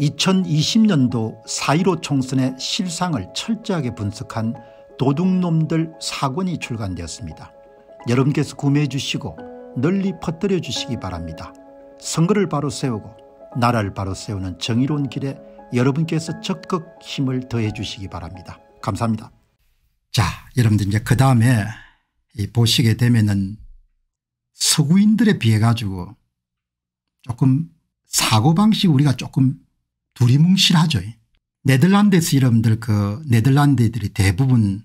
2020년도 4.15 총선의 실상을 철저하게 분석한 도둑놈들 사권이 출간되었습니다. 여러분께서 구매해 주시고 널리 퍼뜨려 주시기 바랍니다. 선거를 바로 세우고 나라를 바로 세우는 정의로운 길에 여러분께서 적극 힘을 더해 주시기 바랍니다. 감사합니다. 자 여러분들 이제 그 다음에 보시게 되면은 서구인들에 비해 가지고 조금 사고방식 우리가 조금 두리뭉실하죠. 네덜란드에서 여러분들 그 네덜란드들이 대부분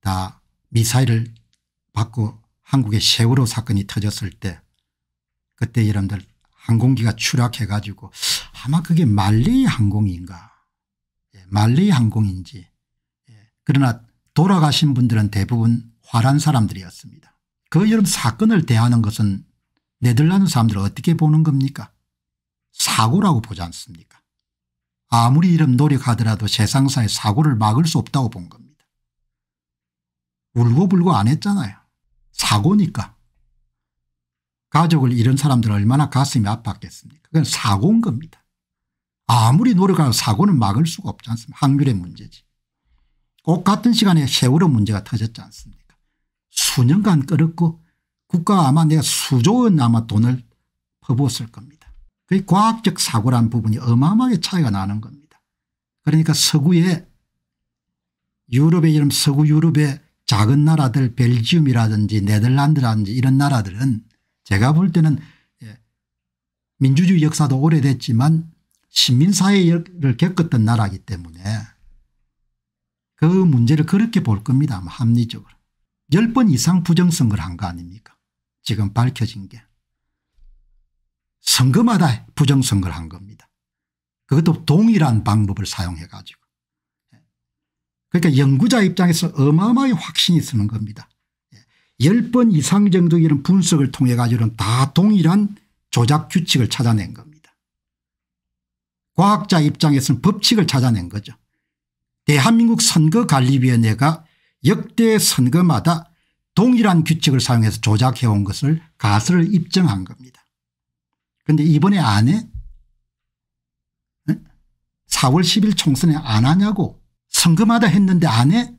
다 미사일을 받고 한국의 세월호 사건이 터졌을 때 그때 여러분들 항공기가 추락해 가지고 아마 그게 말레이 항공인가 예, 말레이 항공인지 예, 그러나 돌아가신 분들은 대부분 화란 사람들이었습니다. 그 여러분 사건을 대하는 것은 네덜란드 사람들 어떻게 보는 겁니까 사고라고 보지 않습니까 아무리 이름 노력하더라도 세상사의 사고를 막을 수 없다고 본 겁니다. 울고불고 안 했잖아요. 사고니까. 가족을 잃은 사람들 얼마나 가슴이 아팠겠습니까. 그건 사고인 겁니다. 아무리 노력하고 사고는 막을 수가 없지 않습니까. 확률의 문제지. 꼭 같은 시간에 세월호 문제가 터졌지 않습니까. 수년간 끌었고 국가가 아마 내가 수조원 아마 돈을 퍼부었을 겁니다. 과학적 사고란 부분이 어마어마하게 차이가 나는 겁니다. 그러니까 서구의 유럽의 이런 서구 유럽의 작은 나라들 벨지움이라든지 네덜란드라든지 이런 나라들은 제가 볼 때는 예, 민주주의 역사도 오래됐지만 시민사회를 겪었던 나라이기 때문에 그 문제를 그렇게 볼 겁니다. 합리적으로. 10번 이상 부정선거를 한거 아닙니까 지금 밝혀진 게. 선거마다 부정선거를 한 겁니다. 그것도 동일한 방법을 사용해 가지고. 그러니까 연구자 입장에서 어마어마하게 확신이 쓰는 겁니다. 10번 이상 정도 이런 분석을 통해 가지고는 다 동일한 조작 규칙을 찾아낸 겁니다. 과학자 입장에서는 법칙을 찾아낸 거죠. 대한민국 선거관리위원회가 역대 선거마다 동일한 규칙을 사용해서 조작해온 것을 가설을 입증한 겁니다. 그런데 이번에 안 해? 4월 10일 총선에 안 하냐고 선거마다 했는데 안 해?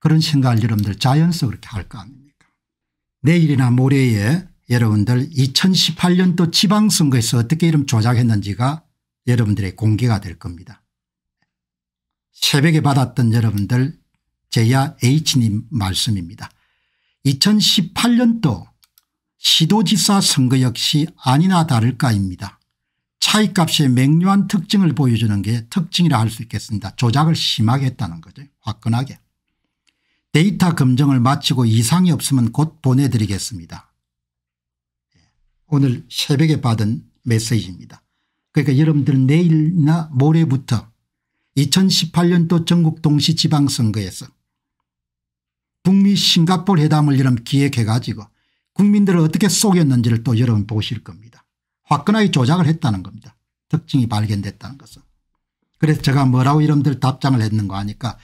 그런 생각을 여러분들 자연스럽게 할 거 아닙니까 내일이나 모레에 여러분들 2018년도 지방선거에서 어떻게 이름 조작했는지가 여러분들의 공개가 될 겁니다. 새벽에 받았던 여러분들 제야 H님 말씀입니다. 2018년도 시도지사 선거 역시 아니나 다를까입니다. 차이값의 맹료한 특징을 보여주는 게 특징이라 할 수 있겠습니다. 조작을 심하게 했다는 거죠. 화끈하게. 데이터 검증을 마치고 이상이 없으면 곧 보내드리겠습니다. 오늘 새벽에 받은 메시지입니다. 그러니까 여러분들 은 내일이나 모레부터 2018년도 전국 동시 지방선거에서 북미 싱가폴 회담을 이런 기획해 가지고 국민들을 어떻게 속였는지를 또 여러분 보실 겁니다. 화끈하게 조작을 했다는 겁니다. 특징이 발견됐다는 것은. 그래서 제가 뭐라고 이름들 답장을 했는가 하니까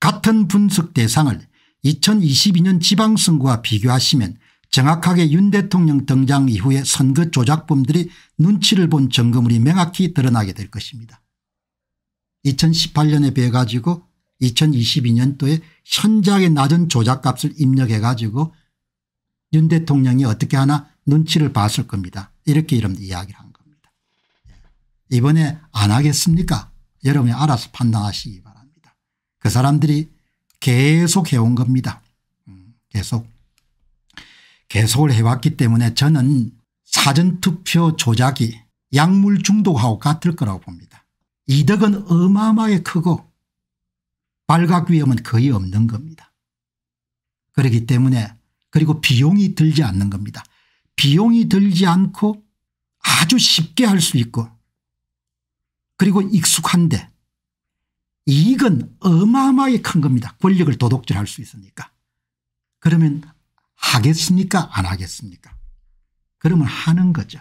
같은 분석 대상을 2022년 지방선거와 비교하시면 정확하게 윤 대통령 등장 이후에 선거 조작범들이 눈치를 본 점검물이 명확히 드러나게 될 것입니다. 2018년에 비해 가지고 2022년도에 현저하게 낮은 조작값을 입력해 가지고 윤 대통령이 어떻게 하나 눈치를 봤을 겁니다. 이렇게 이런 이야기를 한 겁니다. 이번에 안 하겠습니까? 여러분이 알아서 판단하시기 바랍니다. 그 사람들이 계속 해온 겁니다. 음, 계속 계속을 해왔기 때문에 저는 사전투표 조작이 약물 중독하고 같을 거라고 봅니다. 이득은 어마어마하게 크고 발각 위험은 거의 없는 겁니다. 그렇기 때문에 그리고 비용이 들지 않는 겁니다. 비용이 들지 않고 아주 쉽게 할 수 있고 그리고 익숙한데 이익은 어마어마하게 큰 겁니다. 권력을 도둑질할 수 있으니까. 그러면 하겠습니까 안 하겠습니까 그러면 하는 거죠.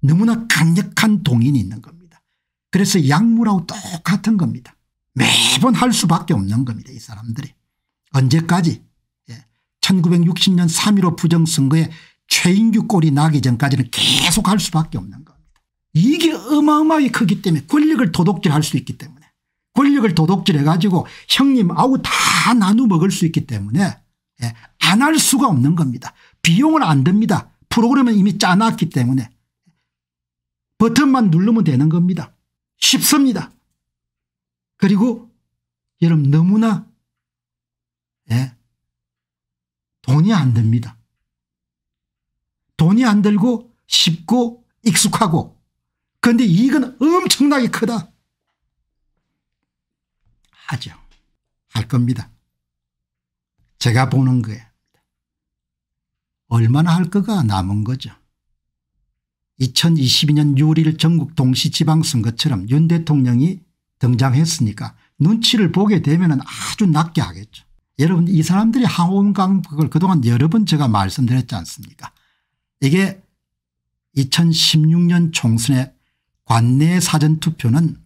너무나 강력한 동인이 있는 겁니다. 그래서 약물하고 똑같은 겁니다. 매번 할 수밖에 없는 겁니다. 이 사람들이. 언제까지 1960년 3.15 부정선거에 최인규 꼴이 나기 전까지는 계속 할 수밖에 없는 겁니다. 이게 어마어마하게 크기 때문에 권력을 도둑질할 수 있기 때문에 권력을 도둑질해 가지고 형님 아우 다 나눠 먹을 수 있기 때문에 예, 안할 수가 없는 겁니다. 비용은 안 듭니다. 프로그램은 이미 짜놨기 때문에 버튼만 누르면 되는 겁니다. 쉽습니다. 그리고 여러분 너무나 돈이 안됩니다 돈이 안 들고 쉽고 익숙하고 그런데 이익은 엄청나게 크다. 하죠. 할 겁니다. 제가 보는 거예요. 얼마나 할 거가 남은 거죠. 2022년 6월 1일 전국 동시지방선거처럼 윤 대통령이 등장했으니까 눈치를 보게 되면 아주 낮게 하겠죠. 여러분 이 사람들이 항원강북을 그동안 여러 번 제가 말씀드렸지 않습니까 이게 2016년 총선의 관내 사전투표는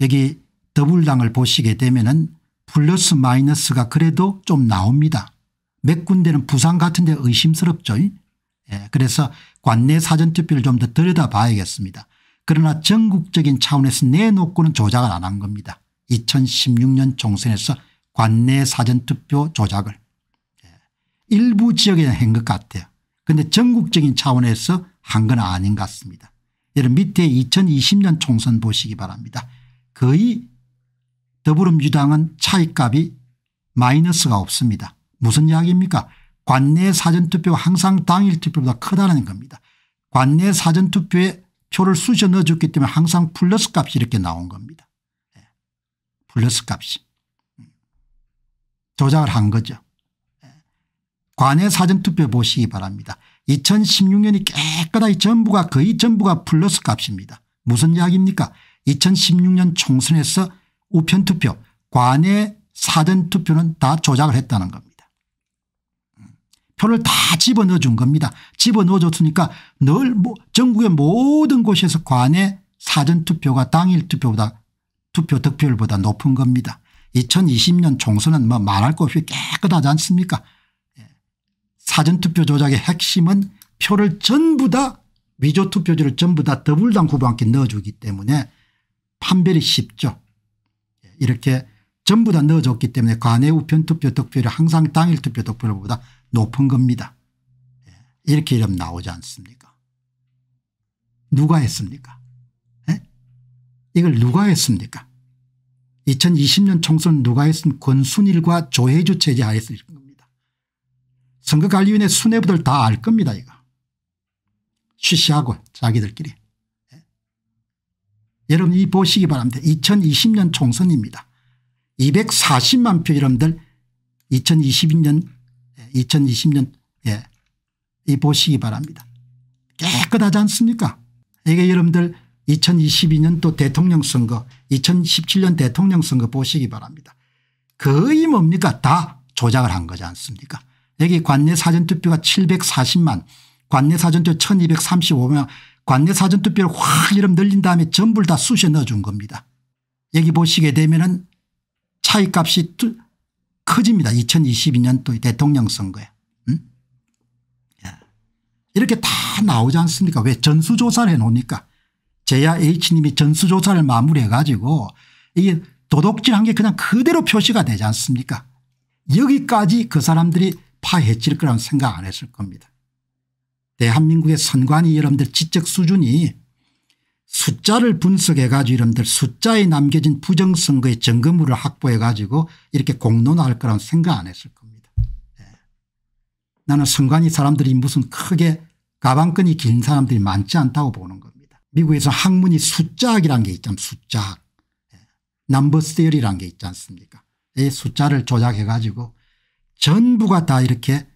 여기 더불당을 보시게 되면은 플러스 마이너스가 그래도 좀 나옵니다. 몇 군데는 부산 같은 데 의심스럽죠. 예, 그래서 관내 사전투표를 좀 더 들여다봐야겠습니다. 그러나 전국적인 차원에서 내놓고는 조작을 안 한 겁니다. 2016년 총선에서 관내 사전투표 조작을 예. 일부 지역에 한 것 같아요. 그런데 전국적인 차원에서 한 건 아닌 것 같습니다. 여러분 밑에 2020년 총선 보시기 바랍니다. 거의 더불어민주당은 차이값이 마이너스가 없습니다. 무슨 이야기입니까 관내 사전투표 항상 당일 투표보다 크다는 겁니다. 관내 사전투표에 표를 쑤셔 넣어줬기 때문에 항상 플러스 값이 이렇게 나온 겁니다. 예. 플러스 값이. 조작을 한 거죠. 예. 관외 사전투표 보시기 바랍니다. 2016년이 깨끗하게 전부가 거의 전부가 플러스 값입니다. 무슨 이야기입니까 2016년 총선에서 우편투표 관외 사전투표는 다 조작을 했다는 겁니다. 음. 표를 다 집어넣어 준 겁니다. 집어넣어 줬으니까 늘 전국의 모든 곳에서 관외 사전투표가 당일 투표보다 투표 득표율보다 높은 겁니다. 2020년 총선은 뭐 말할 것 없이 깨끗하지 않습니까 예. 사전투표 조작의 핵심은 표를 전부 다 위조투표지를 전부 다 더불당 후보한테 넣어주기 때문에 판별이 쉽죠. 예, 이렇게 전부 다 넣어줬기 때문에 관내 우편투표 득표율이 항상 당일 투표 득표율보다 높은 겁니다. 예, 이렇게 이름 나오지 않습니까 누가 했습니까 이걸 누가 했습니까 2020년 총선 누가 했은 권순일과 조혜주 체제 하에서 일 겁니다. 선거관리위원회 수뇌부들 다 알 겁니다 이거. 쉬쉬하고 자기들끼리. 예. 여러분 이 보시기 바랍니다. 2020년 총선입니다. 240만 표 여러분들 2022년 2020년 예, 예. 이 보시기 바랍니다. 깨끗하지 않습니까 이게 여러분들 2022년 또 대통령 선거 2017년 대통령 선거 보시기 바랍니다. 거의 뭡니까 다 조작을 한 거지 않습니까 여기 관내 사전투표가 740만 관내 사전투표 1235만 관내 사전투표를 확 이름 늘린 다음에 전부 다 쑤셔 넣어준 겁니다. 여기 보시게 되면 은 차이값이 커집니다. 2 0 2 2년또 대통령 선거에. 예. 이렇게 다 나오지 않습니까 왜 전수조사를 해놓으니까 제야 H님이 전수조사를 마무리해 가지고 이게 도둑질한 게 그냥 그대로 표시가 되지 않습니까 여기까지 그 사람들이 파헤칠 거라는 생각 안 했을 겁니다. 대한민국의 선관위 여러분들 지적 수준이 숫자를 분석해 가지고 여러분들 숫자에 남겨진 부정선거의 점검물을 확보해 가지고 이렇게 공론화할 거라는 생각 안 했을 겁니다. 네. 나는 선관위 사람들이 무슨 크게 가방끈이 긴 사람들이 많지 않다고 보는 겁니다. 미국에서 학문이 숫자학이라는 게 있잖아요. 숫자학. 남버스 대열이라는 게 있지 않습니까 이 숫자를 조작해 가지고 전부가 다 이렇게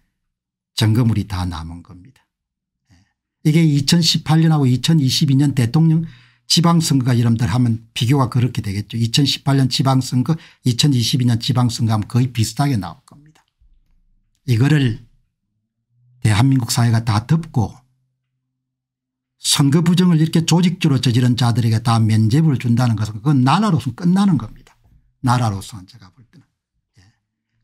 점검물이 다 남은 겁니다. 예. 이게 2018년하고 2022년 대통령 지방선거가 여러분들 하면 비교가 그렇게 되겠죠. 2018년 지방선거 2022년 지방선거 하면 거의 비슷하게 나올 겁니다. 이거를 대한민국 사회가 다 덮고 선거 부정을 이렇게 조직적으로 저지른 자들에게 다 면죄부를 준다는 것은 그건 나라로서는 끝나는 겁니다. 나라로서는 제가 볼 때는. 예.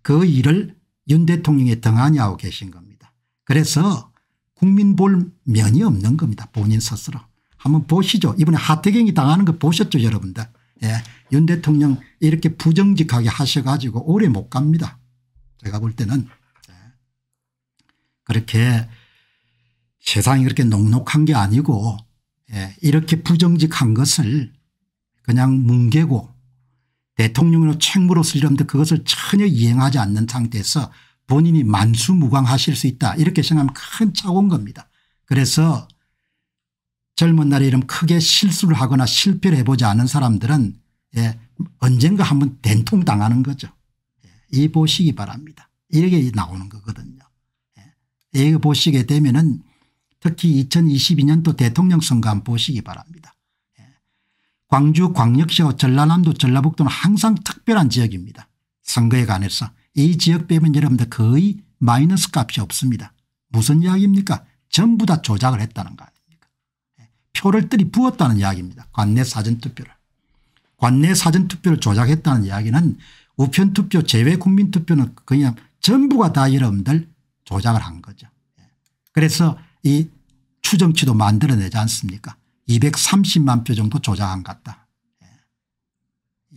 그 일을 윤 대통령이 등하냐 하고 계신 겁니다. 그래서 국민 볼 면이 없는 겁니다. 본인 스스로. 한번 보시죠. 이번에 하태경이 당하는 거 보셨죠 여러분들. 예. 윤 대통령 이렇게 부정직하게 하셔가지고 오래 못 갑니다. 제가 볼 때는. 예. 그렇게 세상이 그렇게 녹록한 게 아니고 예, 이렇게 부정직한 것을 그냥 뭉개고 대통령으로 책무로 쓰려는데 그것을 전혀 이행하지 않는 상태에서 본인이 만수무강하실 수 있다 이렇게 생각하면 큰차오인 겁니다. 그래서 젊은 날에 이런 크게 실수를 하거나 실패를 해보지 않은 사람들은 예, 언젠가 한 번 된통 당하는 거죠. 예, 이 보시기 바랍니다. 이렇게 나오는 거거든요. 예, 이 보시게 되면은 특히 2022년도 대통령 선거 한번 보시기 바랍니다. 예. 광주 광역시와 전라남도 전라북도는 항상 특별한 지역입니다. 선거에 관해서 이 지역 빼면 여러분들 거의 마이너스 값이 없습니다. 무슨 이야기입니까 전부 다 조작을 했다는 거 아닙니까 예. 표를 들이 부었다는 이야기입니다. 관내 사전투표를. 관내 사전투표를 조작했다는 이야기는 우편투표 제외 국민투표는 그냥 전부가 다 여러분들 조작을 한 거죠. 예. 그래서 이 추정치도 만들어내지 않습니까 230만 표 정도 조작한 것 같다.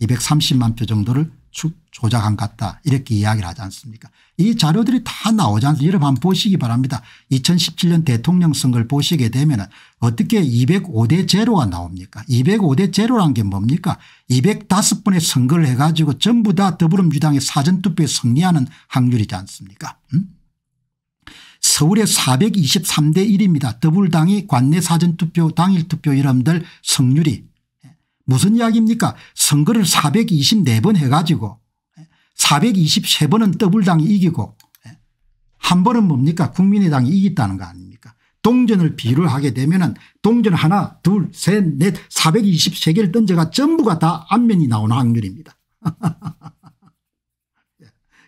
230만 표 정도를 조작한 것 같다 이렇게 이야기를 하지 않습니까 이 자료들이 다 나오지 않습니까 여러분 한 번 보시기 바랍니다. 2017년 대통령 선거를 보시게 되면 어떻게 205대 제로가 나옵니까 205대 제로란 게 뭡니까 205번의 선거를 해가지고 전부 다 더불어민주당의 사전투표에 승리하는 확률이지 않습니까 음? 서울의 423대 1입니다. 더불당이 관내 사전투표 당일투표 여러분들 성률이 무슨 이야기입니까 선거를 424번 해가지고 423번은 더불당이 이기고 한 번은 뭡니까 국민의당이 이겼다는 거 아닙니까 동전을 비유를 하게 되면 은 동전 하나 둘 셋넷 423개를 던져가 전부가 다 안면이 나오는 확률입니다.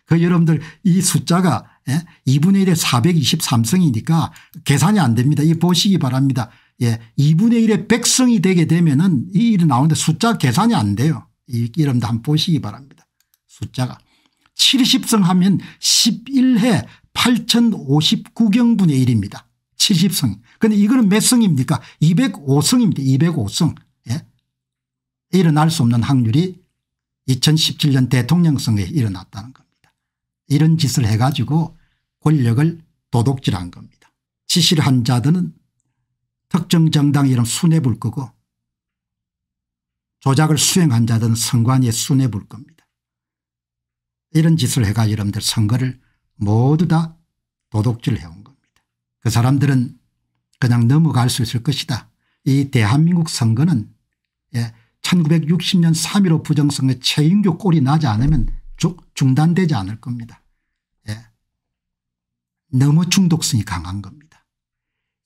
그 여러분들 이 숫자가 예? 2분의 1에 423성이니까 계산이 안 됩니다. 이 보시기 바랍니다. 예. 2분의 1에 100성이 되게 되면은 이 일이 나오는데 숫자 계산이 안 돼요. 이 이름도 한번 보시기 바랍니다. 숫자가. 70성 하면 11회 8059경분의 1입니다. 70성. 근데 이거는 몇 성입니까? 205성입니다. 205성. 예? 일어날 수 없는 확률이 2017년 대통령 선거에 일어났다는 겁니다. 이런 짓을 해가지고 권력을 도둑질한 겁니다. 지시를 한 자들은 특정 정당 이름 수뇌부 거고 조작을 수행한 자들은 선관위의 수뇌부 겁니다. 이런 짓을 해가 여러분들 선거를 모두 다 도둑질 해온 겁니다. 그 사람들은 그냥 넘어갈 수 있을 것이다. 이 대한민국 선거는 1960년 3.15 부정선거 최인교 꼴이 나지 않으면 중단되지 않을 겁니다. 예. 너무 중독성이 강한 겁니다.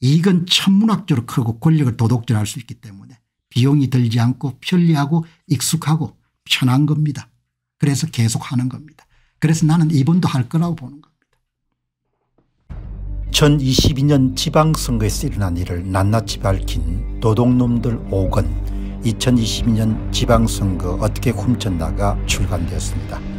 이익은 천문학적으로 크고 권력을 도둑질할 수 있기 때문에 비용이 들지 않고 편리하고 익숙하고 편한 겁니다. 그래서 계속 하는 겁니다. 그래서 나는 이번도 할 거라고 보는 겁니다. 2022년 지방선거에서 일어난 일을 낱낱이 밝힌 도둑놈들 5권 2022년 지방선거 어떻게 훔쳤나가 출간되었습니다.